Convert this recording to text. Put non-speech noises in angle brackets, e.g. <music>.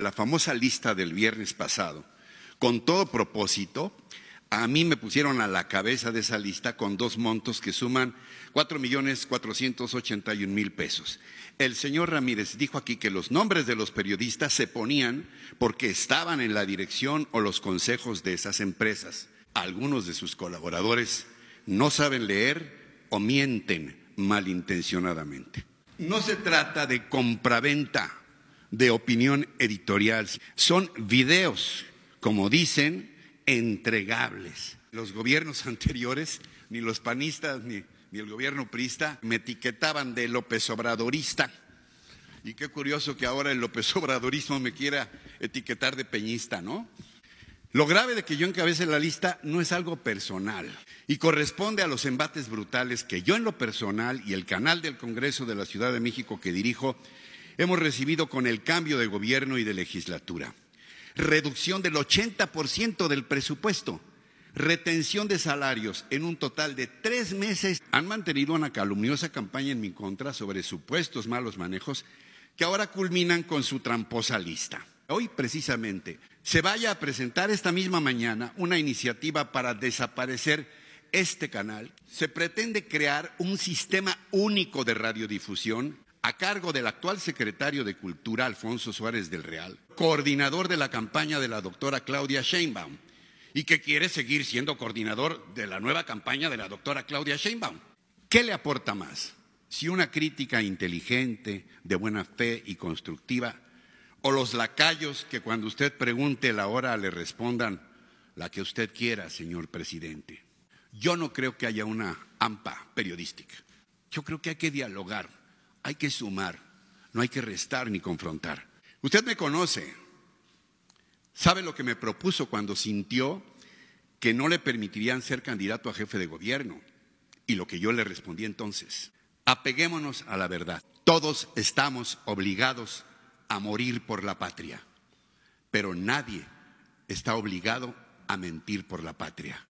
la famosa lista del viernes pasado, con todo propósito, a mí me pusieron a la cabeza de esa lista con dos montos que suman cuatro millones cuatrocientos ochenta y mil pesos. El señor Ramírez dijo aquí que los nombres de los periodistas se ponían porque estaban en la dirección o los consejos de esas empresas. Algunos de sus colaboradores no saben leer o mienten malintencionadamente. No se trata de compraventa de opinión editorial. Son videos, como dicen, entregables. Los gobiernos <laughs> anteriores, ni los panistas ni, el gobierno prista, me etiquetaban de López Obradorista. Y qué curioso que ahora el López <laughs> Obradorismo me quiera etiquetar de peñista, ¿no? Lo grave de que yo encabece la lista no es algo personal y corresponde a los embates brutales que yo en lo personal y el canal del Congreso de la Ciudad de México que dirijo hemos recibido con el cambio de gobierno y de legislatura. Reducción del 80% del presupuesto, retención de salarios en un total de tres meses. Han mantenido una calumniosa campaña en mi contra sobre supuestos malos manejos que ahora culminan con su tramposa lista. Hoy precisamente se vaya a presentar esta misma mañana una iniciativa para desaparecer este canal. Se pretende crear un sistema único de radiodifusión a cargo del actual secretario de Cultura, Alfonso Suárez del Real, coordinador de la campaña de la doctora Claudia Sheinbaum, y que quiere seguir siendo coordinador de la nueva campaña de la doctora Claudia Sheinbaum. ¿Qué le aporta más? Si una crítica inteligente, de buena fe y constructiva, o los lacayos que cuando usted pregunte la hora le respondan la que usted quiera, señor presidente. Yo no creo que haya una AMPA periodística. Yo creo que hay que dialogar hay que sumar, no hay que restar ni confrontar. Usted me conoce, sabe lo que me propuso cuando sintió que no le permitirían ser candidato a jefe de gobierno y lo que yo le respondí entonces. Apeguémonos a la verdad. Todos estamos obligados a morir por la patria, pero nadie está obligado a mentir por la patria.